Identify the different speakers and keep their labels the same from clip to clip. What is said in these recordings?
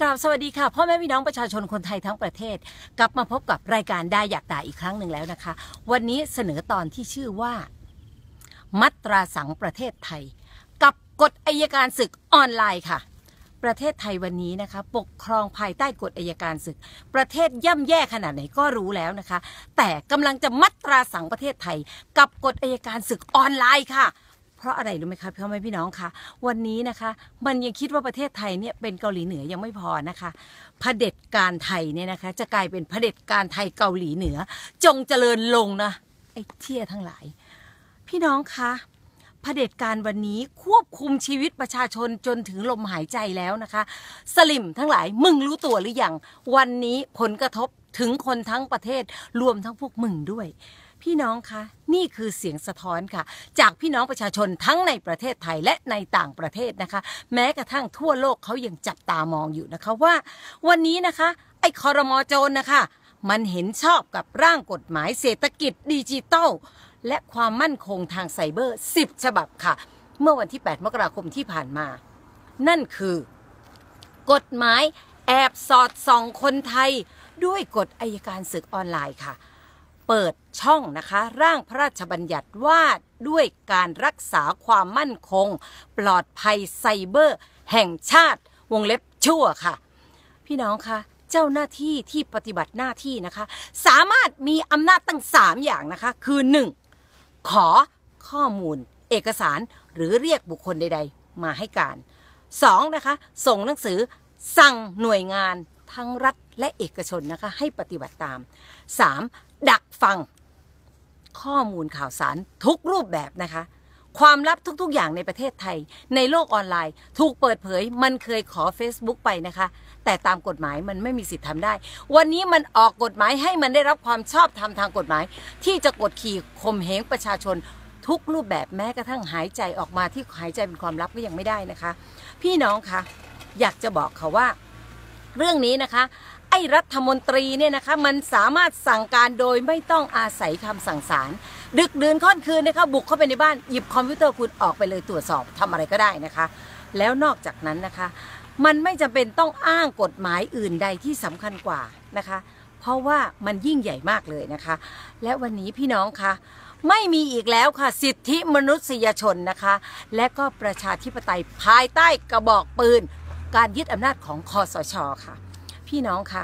Speaker 1: กราบสวัสดีค่ะพ่อแม่พี่น้องประชาชนคนไทยทั้งประเทศ กลับมาพบกับรายการได้อยากตาาอีกครั้งหนึ่งแล้วนะคะ วันนี้เสนอตอนที่ชื่อว่า มัตราสังประเทศไทย กับกฎอายการศึกออนไลน์ค่ะ ประเทศไทยวันนี้นะคะ ปกครองภายใต้กฎอายการศึก ประเทศย่ำแย่ขนาดไหนก็รู้แล้วนะคะ แต่กำลังจะมัตราสังประเทศไทย กับกฎอายการศึกออนไลน์ค่ะเพราะอะไรรู้ไหมคะพ่อแม่พี่น้องคะวันนี้นะคะ มันยังคิดว่าประเทศไทยเนี่ยเป็นเกาหลีเหนือยังไม่พอนะคะเผด็จการไทยเนี่ยนะคะ จะกลายเป็นเผด็จการไทยเกาหลีเหนือ จงเจริญลงนะไอ้เที่ยทั้งหลาย พี่น้องคะเผด็จการวันนี้ควบคุมชีวิตประชาชนจนถึงลมหายใจแล้วนะคะ สลิมทั้งหลายมึงรู้ตัวหรืออยังวันนี้ผลกระทบถึงคนทั้งประเทศ รวมทั้งพวกมึงด้วยพี่น้องคะนี่คือเสียงสะท้อนค่ะ จากพี่น้องประชาชนทั้งในประเทศไทยและในต่างประเทศนะคะ แม้กระทั่งทั่วโลกเขายังจับตามองอยู่นะคะว่า วันนี้นะคะ ไอ้คอรมอโจรนะคะ มันเห็นชอบกับร่างกฎหมายเศรษฐกิจดิจิตอลและความมั่นคงทางไซเบอร์ 10 ฉบับค่ะ เมื่อวันที่ 8 มกราคมที่ผ่านมา นั่นคือ กฎหมายแอบสอดส่องคนไทย ด้วยกฎอายการศึกออนไลน์ค่ะเปิดช่องนะคะ ร่างพระราชบัญญัติว่าด้วยการรักษาความมั่นคง ปลอดภัยไซเบอร์ แห่งชาติวงเล็บชั่วค่ะ พี่น้องคะเจ้าหน้าที่ที่ปฏิบัติหน้าที่นะคะ สามารถมีอำนาจตั้ง 3 อย่างนะคะ คือ 1. ขอข้อมูล เอกสารหรือเรียกบุคคลใดๆ มาให้การ 2. นะคะส่งหนังสือ สั่งหน่วยงาน ทั้งรัฐและเอกชนนะคะ ให้ปฏิบัติตาม 3. ดักฟังข้อมูลข่าวสาร ทุกรูปแบบนะคะ ความลับทุก ๆ อย่างในประเทศไทย ในโลกออนไลน์ถูกเปิดเผยมันเคยขอ Facebook ไปนะคะ แต่ตามกฎหมายมันไม่มีสิทธิ์ทำได้ วันนี้มันออกกฎหมายให้มันได้รับความชอบธรรมทางกฎหมาย ที่จะกดขี่ข่มเหงประชาชน ทุกรูปแบบแม้กระทั่งหายใจออกมาที่หายใจเป็นความลับก็ยังไม่ได้นะคะ พี่น้องคะอยากจะบอกเขาว่า เรื่องนี้นะคะไอ้รัฐมนตรีเนี่ยนะคะมันสามารถสั่งการโดยไม่ต้องอาศัยคำสั่งศาลดึกดื่นค่ำนคืนนะคะบุกเข้าไปในบ้านหยิบคอมพิวเตอร์คุณออกไปเลยตรวจสอบทำอะไรก็ได้นะคะ แล้วนอกจากนั้นนะคะ มันไม่จำเป็นต้องอ้างกฎหมายอื่นใดที่สำคัญกว่านะคะ เพราะว่ามันยิ่งใหญ่มากเลยนะคะ และวันนี้พี่น้องคะไม่มีอีกแล้วค่ะสิทธิมนุษยชนนะคะ และก็ประชาธิปไตยภายใต้กระบอกปืน การยึดอำนาจของคอสชค่ะพี่น้องคะ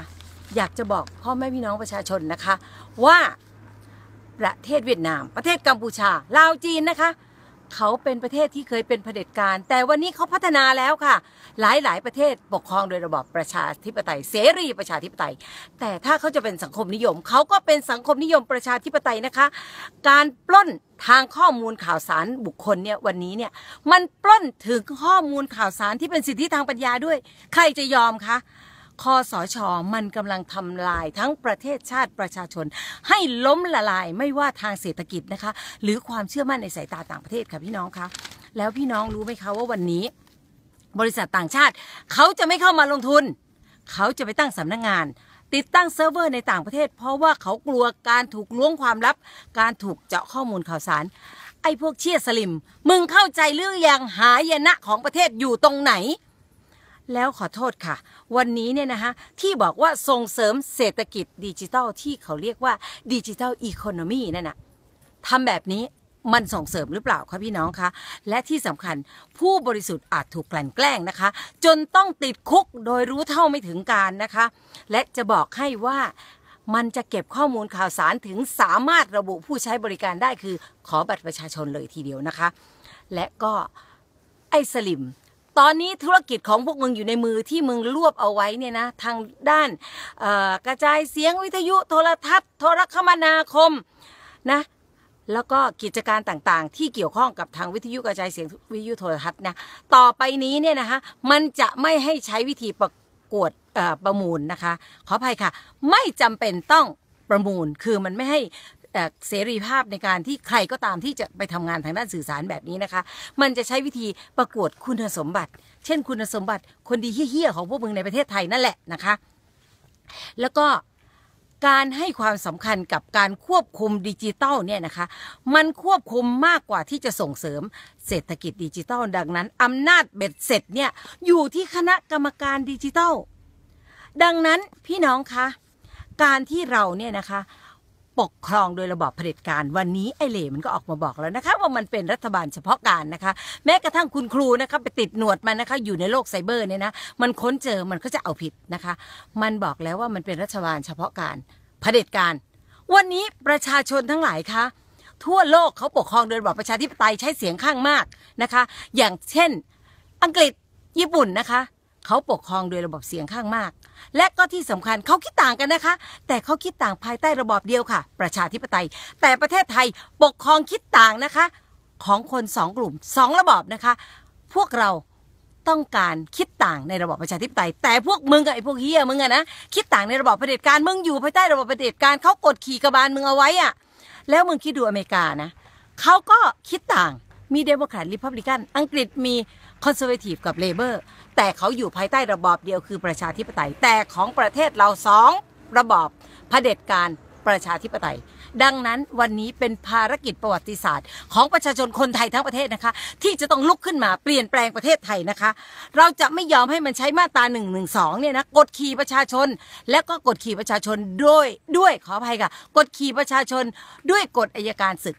Speaker 1: อยากจะบอก พ่อแม่พี่น้องประชาชนนะคะ ว่าประเทศเวียดนาม ประเทศกัมพูชาลาวจีนนะคะ เขาเป็นประเทศที่เคยเป็นเผด็จการ แต่วันนี้เขาพัฒนาแล้วค่ะ หลายหลายประเทศปกครองโดยระบอบประชาธิปไตย เสรีประชาธิปไตย แต่ถ้าเขาจะเป็นสังคมนิยม เขาก็เป็นสังคมนิยมประชาธิปไตยนะคะ การปล้นทางข้อมูลข่าวสารบุคคลเนี่ย วันนี้เนี่ย มันปล้นถึงข้อมูลข่าวสารที่เป็นสิทธิทางปัญญาด้วย ใครจะยอมคะคอสอชอมันกำลังทำลายทั้งประเทศชาติประชาชน ให้ล้มละลายไม่ว่าทางเศรษฐกิจนะคะ หรือความเชื่อมั่นในสายตาต่างประเทศค่ะพี่น้องคะแล้วพี่น้องรู้ไหมคะว่าวันนี้บริษัทต่างชาติ เขาจะไม่เข้ามาลงทุน เขาจะไปตั้งสำนักงงาน ติดตั้งเซิร์ฟเวอร์ในต่างประเทศเพราะว่าเขากลัวการถูกล้วงความลับ การถูกเจาะข้อมูลข่าวสาร ไอ้พวกเชี่ยสลิมมึงเข้าใจเรื่องยังหายนะของประเทศอยู่ตรงไหนแล้วขอโทษค่ะ วันนี้เนี่ยนะคะที่บอกว่าส่งเสริมเศรษฐกิจดิจิทัล ที่เขาเรียกว่า ดิจิทัลอีโคโนมี นั่นนะทำแบบนี้มันส่งเสริมหรือเปล่าคะพี่น้องคะ และที่สำคัญผู้บริสุทธิ์อาจถูกกลั่นแกล้งนะคะ จนต้องติดคุกโดยรู้เท่าไม่ถึงการนะคะ และจะบอกให้ว่ามันจะเก็บข้อมูลข่าวสารถึงสามารถระบุผู้ใช้บริการได้คือ ขอบัตรประชาชนเลยทีเดียวนะคะและก็ไอ้สลิมตอนนี้ธุรกิจของพวกมึงอยู่ในมือที่มึงรวบเอาไว้เนี่ยนะทางด้านกระจายเสียงวิทยุโทรทัศน์โทรคมนาคมนะแล้วก็กิจการต่างๆ ที่เกี่ยวข้องกับทางวิทยุกระจายเสียงวิทยุโทรทัศน์นะต่อไปนี้เนี่ยนะคะมันจะไม่ให้ใช้วิธีประกวดประมูลนะคะ ขออภัยค่ะ ไม่จำเป็นต้องประมูลคือมันไม่ให้เสรีภาพในการที่ใครก็ตามที่จะไปทำงานทางด้านสื่อสารแบบนี้นะคะ มันจะใช้วิธีประกวดคุณสมบัติ เช่นคุณสมบัติคนดีเฮี้ยของพวกมึง ในประเทศไทยนั่นแหละนะคะ แล้วก็การให้ความสำคัญกับการควบคุมดิจิตอลเนี่ยนะคะ มันควบคุมมากกว่าที่จะส่งเสริม เศรษฐกิจดิจิตอลดังนั้น อำนาจเบ็ดเสร็จเนี่ยอยู่ที่คณะกรรมการดิจิตอลดังนั้นพี่น้องคะการที่เราเนี่ยนะคะปกครองโดยระบอบเผด็จการ วันนี้ไอเล่มันก็ออกมาบอกแล้วนะคะ ว่ามันเป็นรัฐบาลเฉพาะการนะคะ แม้กระทั่งคุณครูนะคะ ไปติดหนวดมันนะคะ อยู่ในโลกไซเบอร์เนี่ยนะมันค้นเจอมันก็จะเอาผิดนะคะ มันบอกแล้วว่ามันเป็นรัฐบาลเฉพาะการเผด็จการวันนี้ประชาชนทั้งหลายคะทั่วโลกเขาปกครองโดยระบอบประชาธิปไตยใช้เสียงข้างมากนะคะ อย่างเช่นอังกฤษญี่ปุ่นนะคะเขาปกครองโดยระบบเสียงข้างมาก และก็ที่สำคัญเขาคิดต่างกันนะคะ แต่เขาคิดต่างภายใต้ระบอบเดียวค่ะ ประชาธิปไตย แต่ประเทศไทยปกครองคิดต่างนะคะ ของคนสองกลุ่มสองระบอบนะคะ พวกเราต้องการคิดต่างในระบอบประชาธิปไตย แต่พวกมึงับไอ้พวกเฮียมึงอะนะคิดต่างในระบอบเผด็จการ มึงอยู่ภายใต้ระบอบเผด็จการเขากดขี่กบาลมึงเอาไว้อะแล้วมึงคิดดูอเมริกานะเขาก็คิดต่าง มีเดโมแครตริพับลิกันอังกฤษมีคอนเซอร์เวทีฟกับเลเบอร์แต่เขาอยู่ภายใต้ระบอบเดียวคือประชาธิปไตย แต่ของประเทศเราสองระบอบเผด็จการประชาธิปไตย ดังนั้นวันนี้เป็นภารกิจประวัติศาสตร์ ของประชาชนคนไทยทั้งประเทศนะคะ ที่จะต้องลุกขึ้นมาเปลี่ยนแปลงประเทศไทยนะคะ เราจะไม่ยอมให้มันใช้มาตราหนึ่่งงงหนึสอเนี่ยนะกดขี่ประชาชน และก็กดขี่ประชาชนด้วยด้วยขออภัยค่ะกดขี่ประชาชนด้วยกฎอายการศึก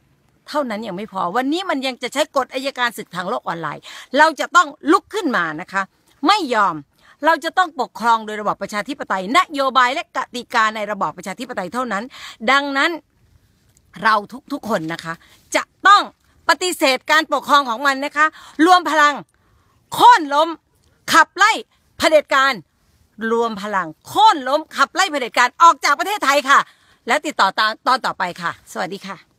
Speaker 1: เท่านั้นยังไม่พอ วันนี้มันยังจะใช้กฎอายการศึกทางโลกออนไลน์ เราจะต้องลุกขึ้นมานะคะไม่ยอมเราจะต้องปกครองโดยระบอบประชาธิปไตยนโยบายและกติกาในระบอบประชาธิปไตยเท่านั้น ดังนั้นเราทุกๆคนนะคะ จะต้องปฏิเสธการปกครองของมันนะคะ รวมพลังโค่นล้ม ขับไล่เผด็จการ รวมพลังโค่นล้ม ขับไล่เผด็จการออกจากประเทศไทยค่ะ และติดต่อตอนต่อไปค่ะ สวัสดีค่ะ